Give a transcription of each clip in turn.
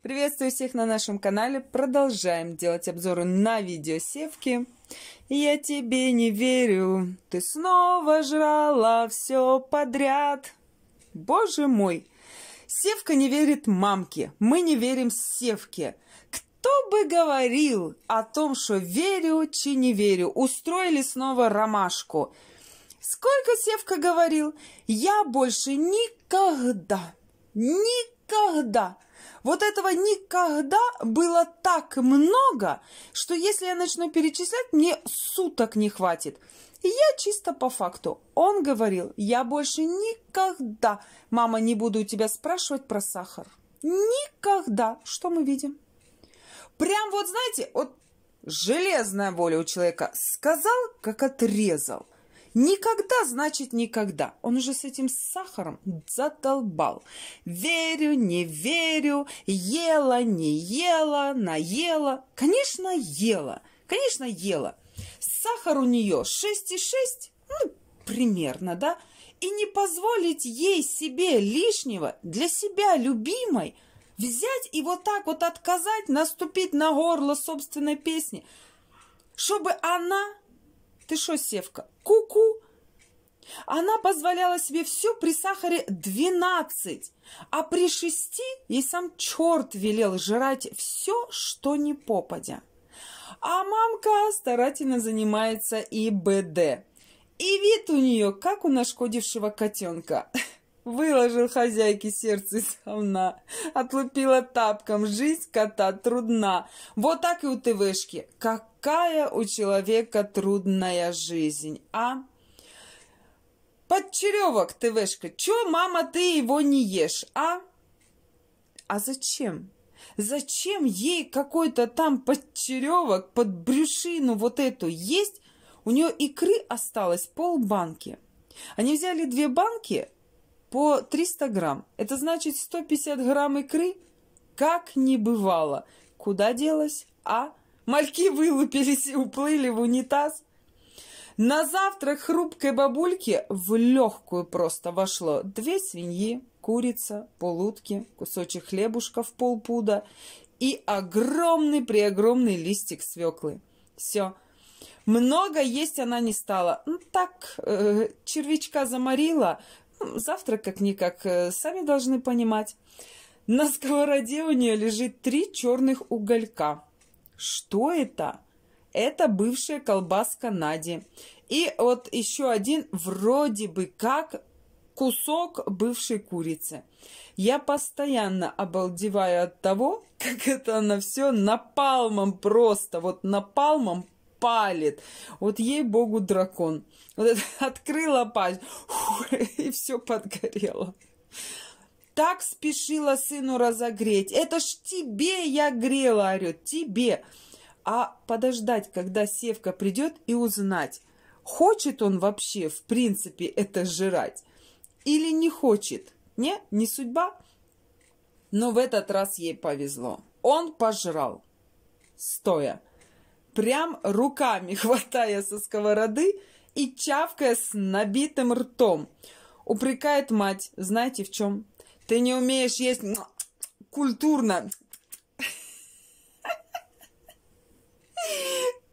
Приветствую всех на нашем канале. Продолжаем делать обзоры на видеосевки. Я тебе не верю, ты снова жрала все подряд. Боже мой! Севка не верит мамке, мы не верим Севке. Кто бы говорил о том, что верю, чи не верю, устроили снова ромашку. Сколько Севка говорил, я больше никогда, никогда вот этого никогда было так много, что если я начну перечислять, мне суток не хватит. я чисто по факту. Он говорил, я больше никогда, мама, не буду у тебя спрашивать про сахар. Никогда. Что мы видим? Прям вот, знаете, вот железная воля у человека. Сказал, как отрезал – Никогда значит никогда. Он уже с этим сахаром затолбал. Верю, не верю, ела, не ела, наела. Конечно, ела. Конечно, ела. Сахар у нее 6,6, ну, примерно, да? И не позволить ей себе лишнего для себя любимой взять и вот так вот отказать, наступить на горло собственной песни, чтобы она ты что, Севка, ку-ку? Она позволяла себе все при сахаре 12, а при 6 ей сам черт велел жрать все, что не попадя. А мамка старательно занимается и БД. И вид у нее, как у нашкодившего котенка. Выложил хозяйке сердце из говна. Отлупила тапком. Жизнь кота трудна. Вот так и у ТВшки. Какая у человека трудная жизнь, а? Подчеревок, ТВшка. Чё, мама, ты его не ешь, а? А зачем? Зачем ей какой-то там подчеревок под брюшину вот эту есть? У нее икры осталось полбанки. Они взяли две банки, по 300 грамм. Это значит 150 грамм икры? Как не бывало. Куда делась? А? Мальки вылупились и уплыли в унитаз. На завтрак хрупкой бабульке в легкую просто вошло две свиньи, курица, полутки, кусочек хлебушка в полпуда и огромный при огромный листик свеклы. Все. Много есть она не стала. Ну, так, э, червячка заморила, Завтрак как-никак э, сами должны понимать. На сковороде у нее лежит три черных уголька. Что это? Это бывшая колбаска Нади. И вот еще один вроде бы как кусок бывшей курицы. Я постоянно обалдеваю от того, как это она все напалмом просто, вот напалмом палит. Вот ей-богу дракон. Вот это, открыла пасть, фу, и все подгорело. Так спешила сыну разогреть. Это ж тебе я грела, орет, тебе. А подождать, когда Севка придет и узнать, хочет он вообще, в принципе, это жрать или не хочет. Не, не судьба. Но в этот раз ей повезло. Он пожрал, стоя прям руками хватая со сковороды и чавкая с набитым ртом. Упрекает мать, знаете в чем? Ты не умеешь есть культурно.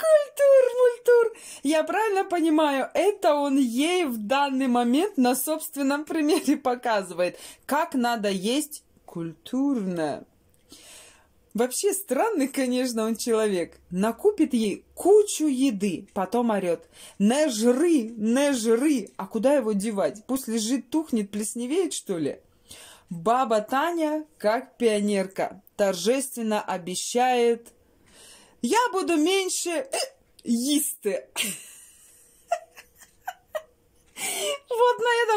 Культур, мультур. Я правильно понимаю, это он ей в данный момент на собственном примере показывает, как надо есть культурно. Вообще странный, конечно, он человек. Накупит ей кучу еды, потом орет. «Не жры, не жры!» А куда его девать? Пусть лежит, тухнет, плесневеет, что ли? Баба Таня, как пионерка, торжественно обещает «Я буду меньше э, есть!» Вот на этом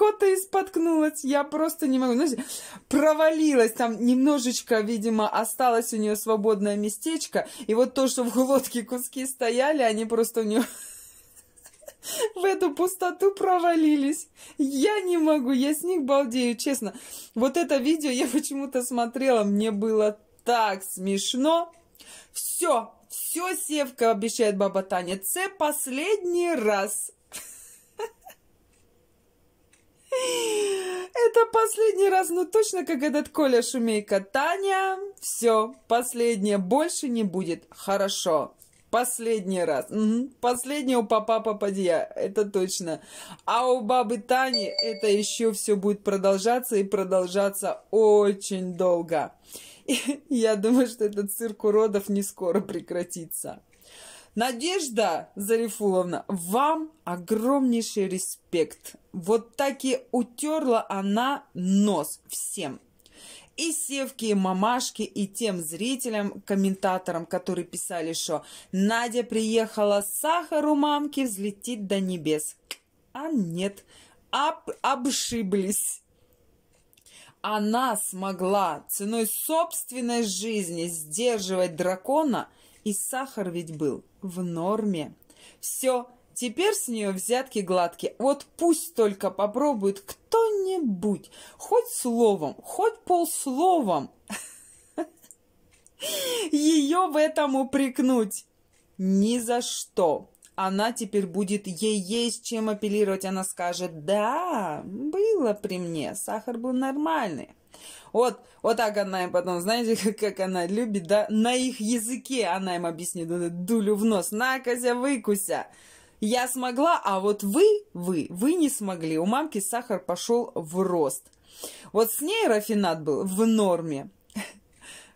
далеко-то и споткнулась. Я просто не могу. Знаете, провалилась там немножечко, видимо, осталось у нее свободное местечко. И вот то, что в глотке куски стояли, они просто у нее в эту пустоту провалились. Я не могу, я с них балдею, честно. Вот это видео я почему-то смотрела, мне было так смешно. Все, все, Севка, обещает баба Таня, це последний раз. последний раз, ну точно как этот Коля Шумейка. Таня, все, последнее, больше не будет. Хорошо. Последний раз. Угу. Последний у папа попадья, это точно. А у бабы Тани это еще все будет продолжаться и продолжаться очень долго. И я думаю, что этот цирк уродов не скоро прекратится. Надежда Зарифуловна, вам огромнейший респект. Вот таки утерла она нос всем. И севки, и мамашки, и тем зрителям, комментаторам, которые писали, что Надя приехала сахару мамки взлетит до небес. А нет, об, обшиблись. Она смогла ценой собственной жизни сдерживать дракона – и сахар ведь был в норме. Все, теперь с нее взятки гладкие. Вот пусть только попробует кто-нибудь, хоть словом, хоть полсловом, ее в этом упрекнуть. Ни за что. Она теперь будет, ей есть чем апеллировать. Она скажет, да, было при мне, сахар был нормальный. Вот, вот так она им потом, знаете, как, она любит, да? На их языке она им объяснит, дулю в нос, накозя, выкуся. Я смогла, а вот вы, вы, вы не смогли. У мамки сахар пошел в рост. Вот с ней рафинат был в норме.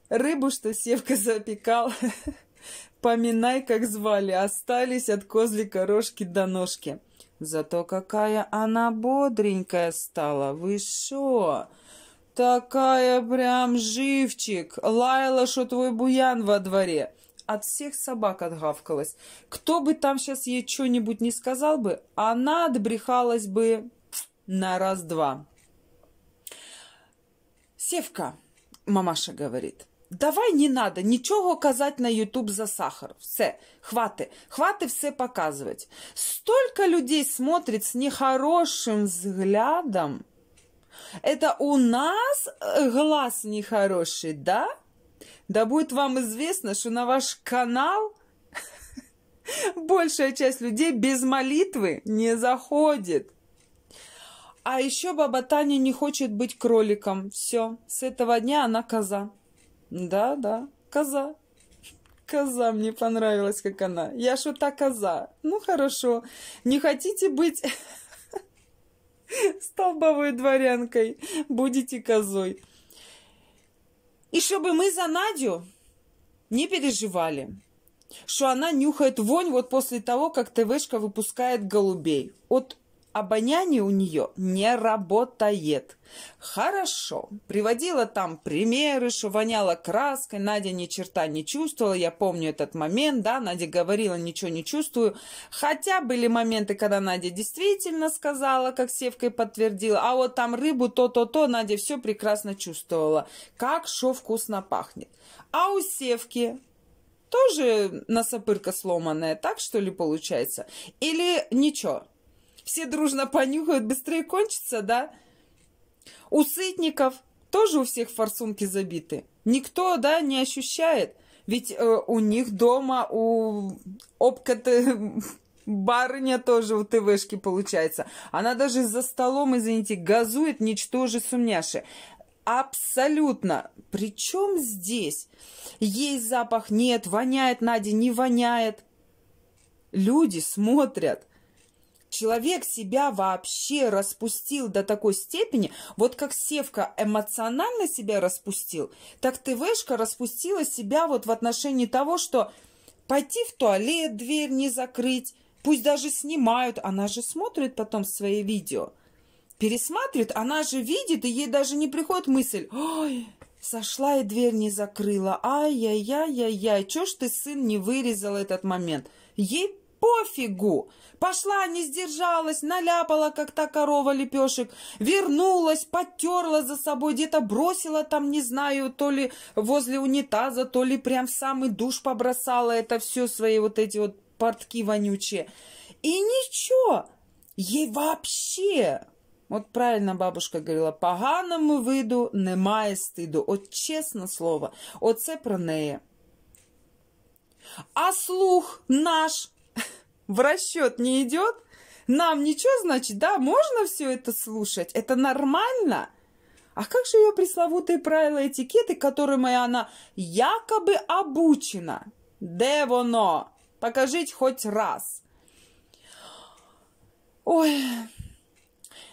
Рыбу, что Севка запекал, поминай, как звали, остались от козлика рожки до ножки. Зато какая она бодренькая стала, вы шо? Такая прям живчик. Лаяла, что твой буян во дворе. От всех собак отгавкалась. Кто бы там сейчас ей что-нибудь не сказал бы, она отбрехалась бы на раз-два. Севка, мамаша говорит, давай не надо ничего указать на YouTube за сахар. Все, хваты, хваты все показывать. Столько людей смотрит с нехорошим взглядом. Это у нас э, глаз нехороший, да? Да будет вам известно, что на ваш канал большая часть людей без молитвы не заходит. А еще баба Таня не хочет быть кроликом. Все, с этого дня она коза. Да, да, коза. Коза, мне понравилась, как она. Я что-то коза. Ну, хорошо. Не хотите быть Столбовой дворянкой, будете козой. И чтобы мы за Надю не переживали, что она нюхает вонь вот после того, как ТВшка выпускает голубей. Вот обоняние у нее не работает. Хорошо. Приводила там примеры, что воняла краской, Надя ни черта не чувствовала, я помню этот момент, да, Надя говорила, ничего не чувствую. Хотя были моменты, когда Надя действительно сказала, как Севкой подтвердила, а вот там рыбу, то-то-то, Надя все прекрасно чувствовала, как шо вкусно пахнет. А у Севки тоже носопырка сломанная, так что ли получается? Или ничего? все дружно понюхают, быстрее кончится, да? У сытников тоже у всех форсунки забиты. Никто, да, не ощущает. Ведь э, у них дома, у обкоты барыня тоже у ТВшки получается. Она даже за столом, извините, газует, ничтоже сумняши. Абсолютно. Причем здесь? Есть запах, нет, воняет, Надя, не воняет. Люди смотрят – человек себя вообще распустил до такой степени, вот как Севка эмоционально себя распустил, так ТВшка распустила себя вот в отношении того, что пойти в туалет, дверь не закрыть, пусть даже снимают, она же смотрит потом свои видео, пересматривает, она же видит, и ей даже не приходит мысль, ой, сошла и дверь не закрыла, ай-яй-яй-яй-яй, чё ж ты, сын, не вырезал этот момент? Ей пофигу. Пошла, не сдержалась, наляпала, как та корова лепешек, вернулась, потерла за собой, где-то бросила там, не знаю, то ли возле унитаза, то ли прям в самый душ побросала это все свои вот эти вот портки вонючие. И ничего, ей вообще Вот правильно бабушка говорила, поганому виду немає стыду. От честно слово, оце про нее. А слух наш в расчет не идет? Нам ничего, значит, да, можно все это слушать? Это нормально? А как же ее пресловутые правила этикеты, которыми она якобы обучена? Де воно? Покажите хоть раз. Ой,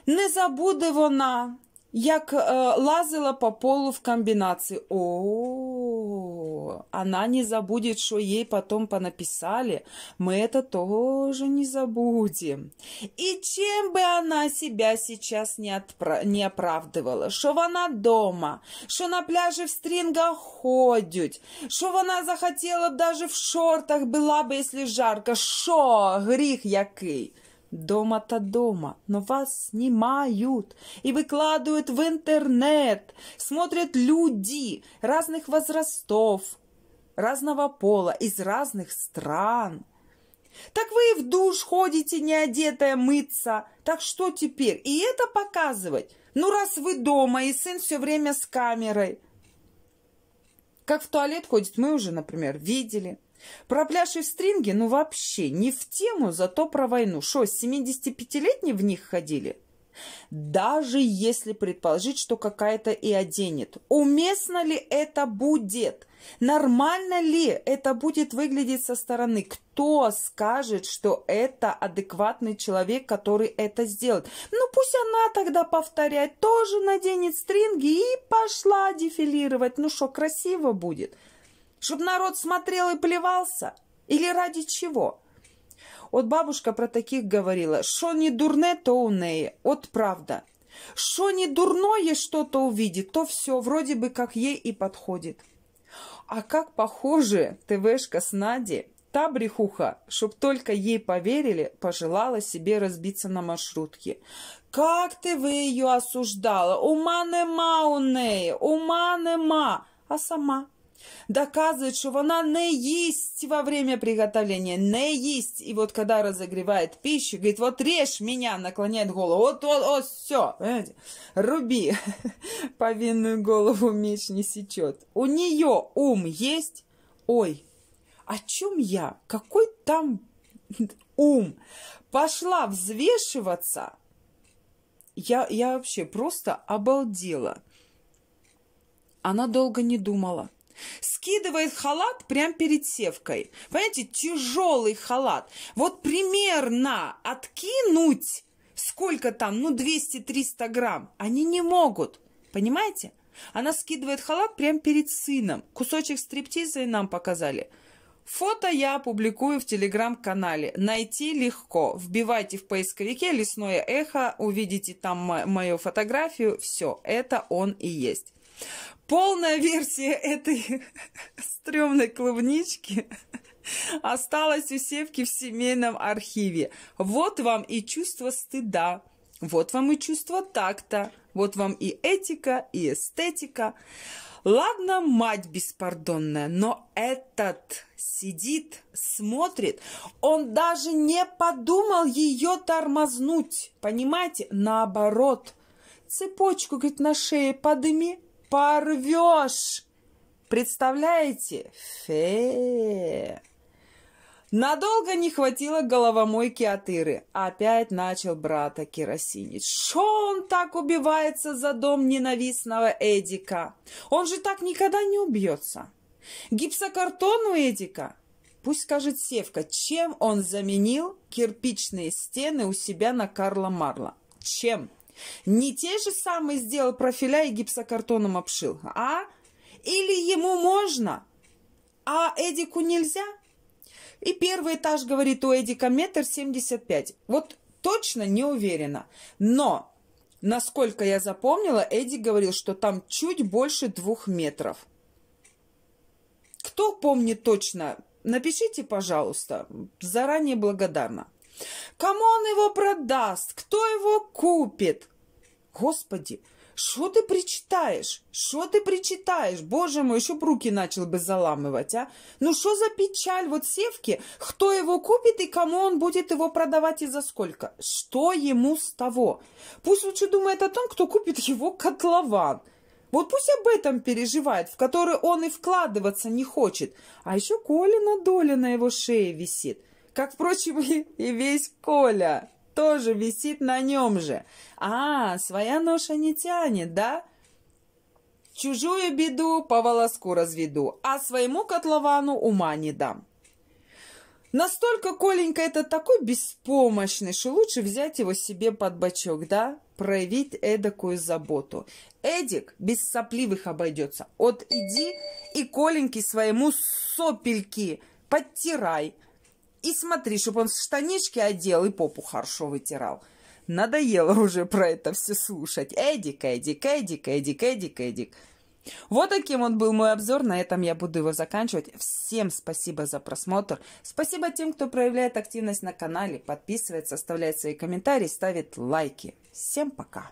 не забуде вона, як е, э, лазила по полу в комбинации. О-о-о! что она не забудет, что ей потом понаписали, мы это тоже не забудем. И чем бы она себя сейчас не, отпра- не оправдывала, что она дома, что на пляже в стрингах ходит, что она захотела даже в шортах была бы, если жарко, Что грех який? Дома то дома, но вас снимают и выкладывают в интернет. Смотрят люди разных возрастов, разного пола, из разных стран. Так вы и в душ ходите не одетая мыться. Так что теперь? И это показывать? Ну, раз вы дома, и сын все время с камерой. Как в туалет ходит, мы уже, например, видели. Про пляж и в стринге, ну, вообще не в тему, зато про войну. Что, 75-летние в них ходили? даже если предположить, что какая-то и оденет. Уместно ли это будет? Нормально ли это будет выглядеть со стороны? Кто скажет, что это адекватный человек, который это сделает? Ну пусть она тогда повторяет, тоже наденет стринги и пошла дефилировать. Ну что, красиво будет? чтобы народ смотрел и плевался? Или ради чего? От бабушка про таких говорила. что не дурне, то у неї. От правда. Что не дурное что-то увидит, то все вроде бы как ей и подходит. А как похоже ТВшка с Нади, та брехуха, чтоб только ей поверили, пожелала себе разбиться на маршрутке. Как ты вы ее осуждала? Ума нема у неї, ума нема, а сама доказывает, что она не їсть во время приготовления, не їсть. И вот когда разогревает пищу, говорит, вот режь меня, наклоняет голову, Вот, вот, от, все, понимаете? руби, повинную голову меч не сечет. У нее ум есть, ой, о чем я, какой там ум, пошла взвешиваться, я, я вообще просто обалдела. Она долго не думала скидывает халат прямо перед севкой. Понимаете, тяжелый халат. Вот примерно откинуть сколько там, ну 200-300 грамм, они не могут. Понимаете? Она скидывает халат прямо перед сыном. Кусочек стриптиза и нам показали. Фото я опубликую в телеграм-канале. Найти легко. Вбивайте в поисковике «Лесное эхо», увидите там мою фотографию. Все, это он и есть. Полная версия этой стрёмной клубнички осталась у Севки в семейном архиве. Вот вам и чувство стыда, вот вам и чувство такта, вот вам и этика, и эстетика. Ладно, мать беспардонная, но этот сидит, смотрит. Он даже не подумал ее тормознуть. Понимаете? Наоборот. Цепочку, говорит, на шее подыми, порвешь. Представляете? Фе. Надолго не хватило головомойки от Иры. Опять начал брата керосинить. Шо он так убивается за дом ненавистного Эдика? Он же так никогда не убьется. Гипсокартон у Эдика? Пусть скажет Севка, чем он заменил кирпичные стены у себя на Карла Марла? Чем? Не те же самые сделал профиля и гипсокартоном обшил, а? Или ему можно, а Эдику нельзя? И первый этаж, говорит, у Эдика метр семьдесят пять. Вот точно не уверена. Но, насколько я запомнила, Эдик говорил, что там чуть больше двух метров. Кто помнит точно, напишите, пожалуйста. Заранее благодарна. Кому он его продаст? Кто его купит? Господи, что ты причитаешь, что ты причитаешь, Боже мой, щоб руки начал бы заламывать, а? Ну что за печаль вот севки? кто его купит и кому он будет его продавать и за сколько? что ему с того? Пусть лучше думает о том, кто купит его котлован. Вот пусть об этом переживает, в который он и вкладываться не хочет. А еще Колина доля на его шее висит. Как, впрочем, и весь Коля тоже висит на нем же. А, своя ноша не тянет, да? Чужую беду по волоску разведу, а своему котловану ума не дам. Настолько Коленька этот такой беспомощный, что лучше взять его себе под бочок, да? Проявить эдакую заботу. Эдик без сопливых обойдется. От иди и Коленьке своему сопельки подтирай – и смотри, чтобы он штанишки одел и попу хорошо вытирал. Надоело уже про это все слушать. Эдик, Эдик, Эдик, Эдик, Эдик, Эдик. Вот таким он был мой обзор. На этом я буду его заканчивать. Всем спасибо за просмотр. Спасибо тем, кто проявляет активность на канале, подписывается, оставляет свои комментарии, ставит лайки. Всем пока!